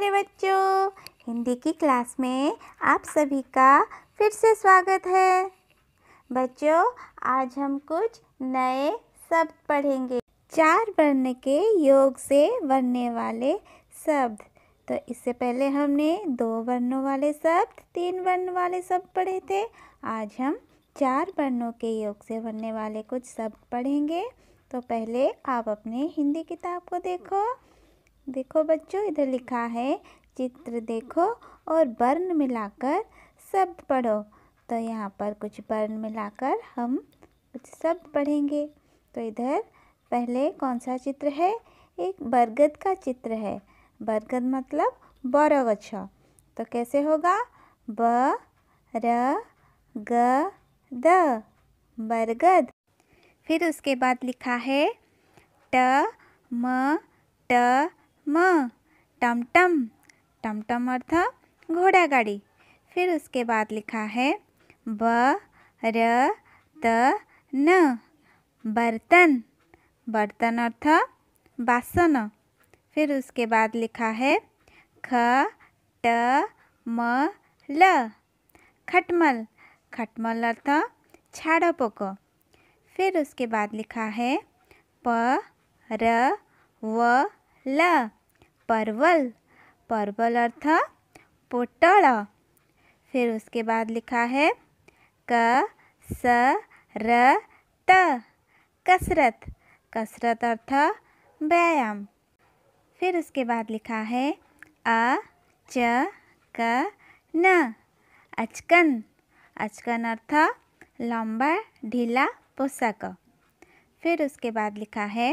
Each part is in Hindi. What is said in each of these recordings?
प्यारे बच्चों हिंदी की क्लास में आप सभी का फिर से स्वागत है बच्चों आज हम कुछ नए शब्द पढ़ेंगे चार वर्ण के योग से बनने वाले शब्द तो इससे पहले हमने दो वर्णों वाले शब्द तीन वर्ण वाले शब्द पढ़े थे आज हम चार वर्णों के योग से बनने वाले कुछ शब्द पढ़ेंगे तो पहले आप अपने हिंदी किताब को देखो देखो बच्चों इधर लिखा है चित्र देखो और वर्ण मिलाकर शब्द पढ़ो तो यहाँ पर कुछ वर्ण मिलाकर हम कुछ शब्द पढ़ेंगे तो इधर पहले कौन सा चित्र है एक बरगद का चित्र है बरगद मतलब बर गच्छ तो कैसे होगा ब र ग द बरगद फिर उसके बाद लिखा है ट म ट म टमटम टमटम अर्थ घोड़ा गाड़ी फिर उसके बाद लिखा है ब र त न बर्तन बर्तन अर्थ बासन फिर उसके बाद लिखा है ख ट म ल खटमल खटमल अर्थ छाड़ पोक फिर उसके बाद लिखा है प र व ल परवल परवल अर्थ पोटल फिर उसके बाद लिखा है क स र त कसरत कसरत अर्थ व्यायाम फिर उसके बाद लिखा है अ च क न अचकन अचकन अर्थ लंबा ढीला पोशाक फिर उसके बाद लिखा है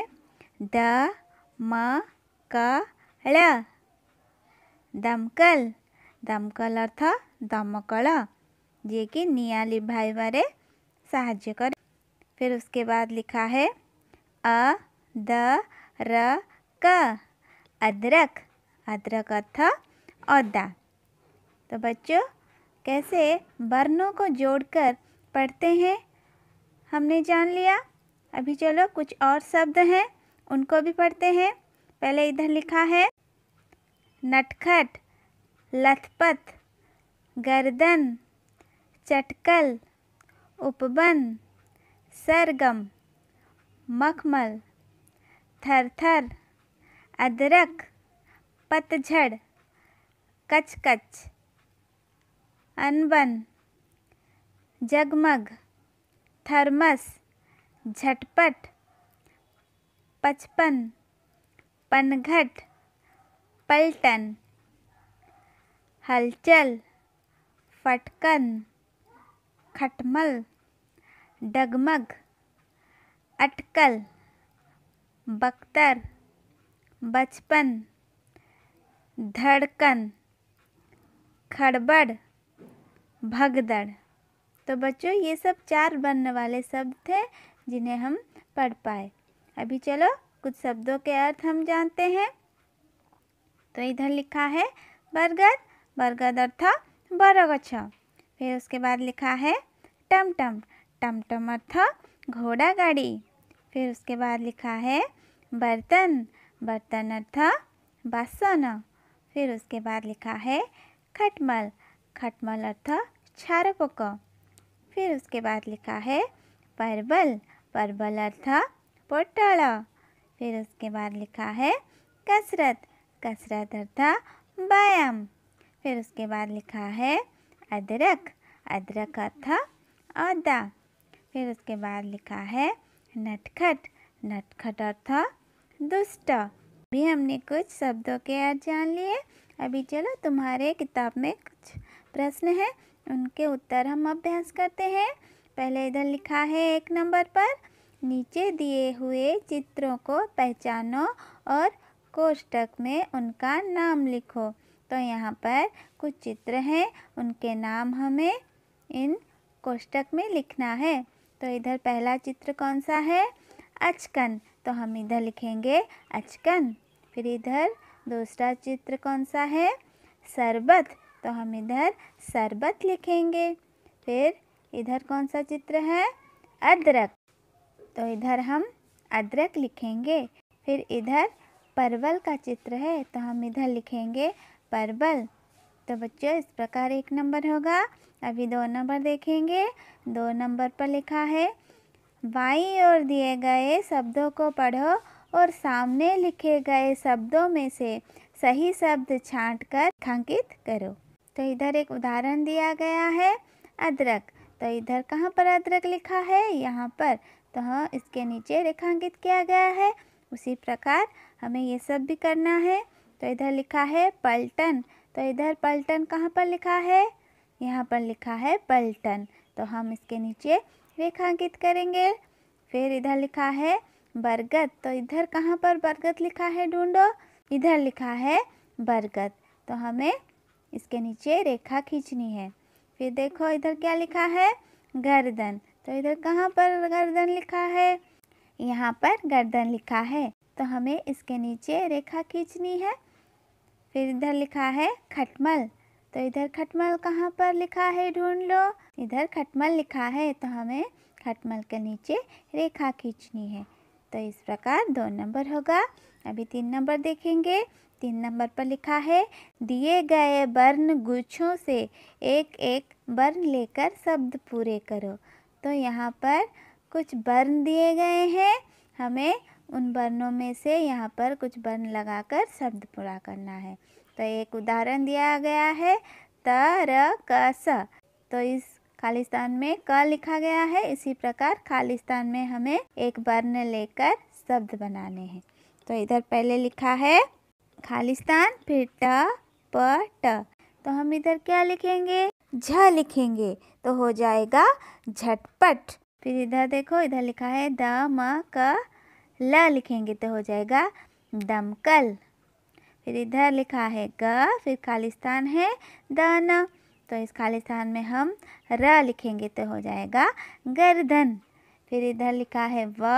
द म का दमकल ଦମକଲ ଦମକଲ जे कि नियाली भाई ଲିଭାଇବାରେ ସାହାଯ୍ୟ कर फिर उसके बाद लिखा है अ द र क अदरक अदरक अर्थ अदा तो बच्चों कैसे वर्णों को जोड़कर पढ़ते हैं हमने जान लिया अभी चलो कुछ और शब्द हैं उनको भी पढ़ते हैं पहले इधर लिखा है नटखट लथपथ गर्दन चटकल उपबन सरगम मखमल थरथर अदरक पतझड़ कचकच अनबन जगमग थर्मस झटपट पचपन पनघट पलटन हलचल फटकन खटमल डगमग अटकल बख्तर बचपन धड़कन खड़बड़ भगदड़ तो बच्चों ये सब चार बनने वाले शब्द थे जिन्हें हम पढ़ पाए अभी चलो कुछ शब्दों के अर्थ हम जानते हैं तो इधर लिखा है बरगद बरगद अर्थ बरगछ फिर उसके बाद लिखा है टमटम टमटम अर्थ घोड़ा गाड़ी फिर उसके बाद लिखा है बर्तन बर्तन अर्थ बासन फिर उसके बाद लिखा है खटमल खटमल अर्थ क्षारपक फिर उसके बाद लिखा है परबल परबल अर्थ पोटल फिर उसके बाद लिखा है कसरत कसरत अर्था व्यायाम फिर उसके बाद लिखा है अदरक अदरक अर्था अदा फिर उसके बाद लिखा है नटखट नटखट अर्था दुष्ट अभी हमने कुछ शब्दों के अर्थ जान लिए अभी चलो तुम्हारे किताब में कुछ प्रश्न हैं उनके उत्तर हम अभ्यास करते हैं पहले इधर लिखा है एक नंबर पर नीचे दिए हुए चित्रों को पहचानो और कोष्टक में उनका नाम लिखो तो यहाँ पर कुछ चित्र हैं उनके नाम हमें इन कोष्टक में लिखना है तो इधर पहला चित्र कौन सा है अचकन तो हम इधर लिखेंगे अचकन फिर इधर दूसरा चित्र कौन सा है शरबत तो हम इधर शरबत लिखेंगे फिर इधर कौन सा चित्र है अदरक तो इधर हम अदरक लिखेंगे फिर इधर परवल का चित्र है तो हम इधर लिखेंगे परवल तो बच्चों इस प्रकार एक नंबर होगा अभी दो नंबर देखेंगे दो नंबर पर लिखा है बाई और दिए गए शब्दों को पढ़ो और सामने लिखे गए शब्दों में से सही शब्द छांटकर रेखांकित करो तो इधर एक उदाहरण दिया गया है अदरक तो इधर कहाँ पर अदरक लिखा है यहाँ पर तो हाँ इसके नीचे रेखांकित किया गया है उसी प्रकार हमें ये सब भी करना है तो इधर लिखा है पलटन तो इधर पलटन कहाँ पर लिखा है यहाँ पर लिखा है पलटन तो हम इसके नीचे रेखांकित करेंगे फिर इधर लिखा है बरगद तो इधर कहाँ पर बरगद लिखा है ढूंढो इधर लिखा है बरगद तो हमें इसके नीचे रेखा खींचनी है फिर देखो इधर क्या लिखा है गर्दन तो इधर कहाँ पर गर्दन लिखा है यहाँ पर गर्दन लिखा है तो हमें इसके नीचे रेखा खींचनी है फिर इधर लिखा है खटमल तो इधर खटमल कहाँ पर लिखा है ढूंढ लो इधर खटमल लिखा है तो हमें खटमल के नीचे रेखा खींचनी है तो इस प्रकार दो नंबर होगा अभी तीन नंबर देखेंगे तीन नंबर पर लिखा है दिए गए वर्ण गुच्छों से एक एक वर्ण लेकर शब्द पूरे करो तो यहाँ पर कुछ बर्न दिए गए हैं हमें उन बर्नों में से यहाँ पर कुछ बर्न लगाकर शब्द पूरा करना है तो एक उदाहरण दिया गया है त र क स तो इस खालिस्तान में क लिखा गया है इसी प्रकार खालिस्तान में हमें एक वर्ण लेकर शब्द बनाने हैं तो इधर पहले लिखा है खालिस्तान फिर ट प ट तो हम इधर क्या लिखेंगे झ लिखेंगे तो हो जाएगा झटपट फिर इधर देखो इधर लिखा है द म क ल लिखेंगे तो हो जाएगा दमकल फिर इधर लिखा है ग फिर खालिस्तान है द न तो इस खालिस्तान में हम र लिखेंगे तो हो जाएगा गर्दन फिर इधर लिखा है व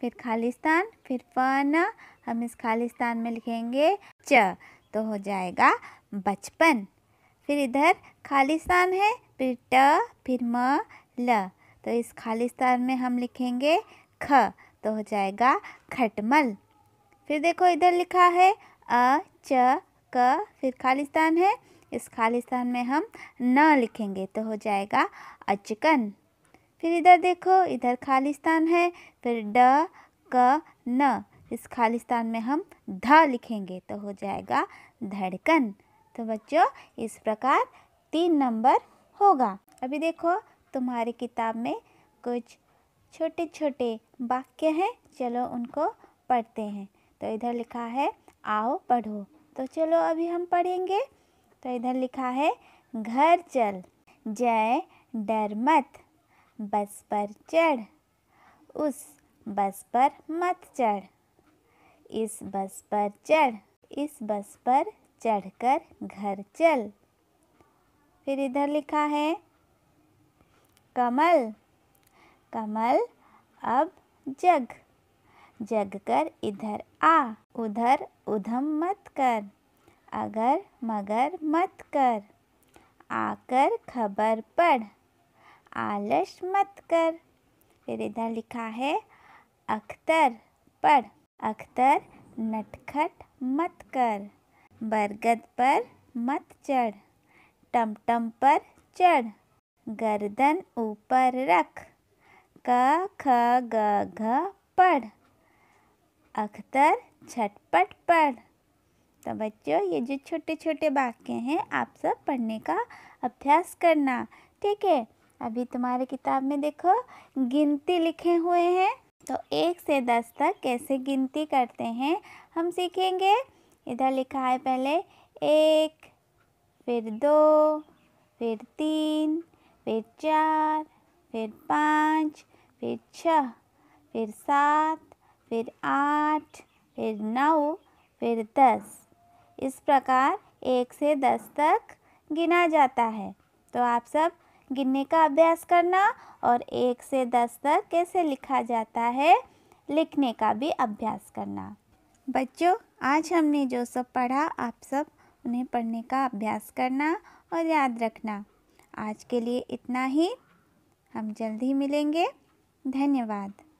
फिर खालिस्तान फिर प न हम इस खालिस्तान में लिखेंगे च तो हो जाएगा बचपन फिर इधर खालिस्तान है फिर ट फिर म ल तो इस खालिस्तान में हम लिखेंगे ख तो हो जाएगा खटमल फिर देखो इधर लिखा है अ च क फिर खालिस्तान है इस खालिस्तान में हम न लिखेंगे तो हो जाएगा अचकन फिर इधर देखो इधर खालिस्तान है फिर ड क न इस खालिस्तान में हम ध लिखेंगे तो हो जाएगा धड़कन तो बच्चों इस प्रकार तीन नंबर होगा अभी देखो तुम्हारी किताब में कुछ छोटे छोटे वाक्य हैं चलो उनको पढ़ते हैं तो इधर लिखा है आओ पढ़ो तो चलो अभी हम पढ़ेंगे तो इधर लिखा है घर चल जय डर मत बस पर चढ़ उस बस पर मत चढ़ इस बस पर चढ़ इस बस पर चढ़कर घर चल फिर इधर लिखा है कमल कमल अब जग जग कर इधर आ उधर उधम मत कर अगर मगर मत कर आकर खबर पढ़ आलस मत कर फिर इधर लिखा है अख्तर पढ़ अख्तर नटखट मत कर बरगद पर मत चढ़ टमटम पर चढ़ गर्दन ऊपर रख क ख ग घ पढ़ अख्तर छटपट पढ़ तो बच्चों ये जो छोटे छोटे वाक्य हैं आप सब पढ़ने का अभ्यास करना ठीक है अभी तुम्हारे किताब में देखो गिनती लिखे हुए हैं तो एक से दस तक कैसे गिनती करते हैं हम सीखेंगे इधर लिखा है पहले एक फिर दो फिर तीन फिर चार फिर पाँच फिर छः फिर सात फिर आठ फिर नौ फिर दस इस प्रकार एक से दस तक गिना जाता है तो आप सब गिनने का अभ्यास करना और एक से दस तक कैसे लिखा जाता है लिखने का भी अभ्यास करना बच्चों आज हमने जो सब पढ़ा आप सब उन्हें पढ़ने का अभ्यास करना और याद रखना आज के लिए इतना ही हम जल्द ही मिलेंगे धन्यवाद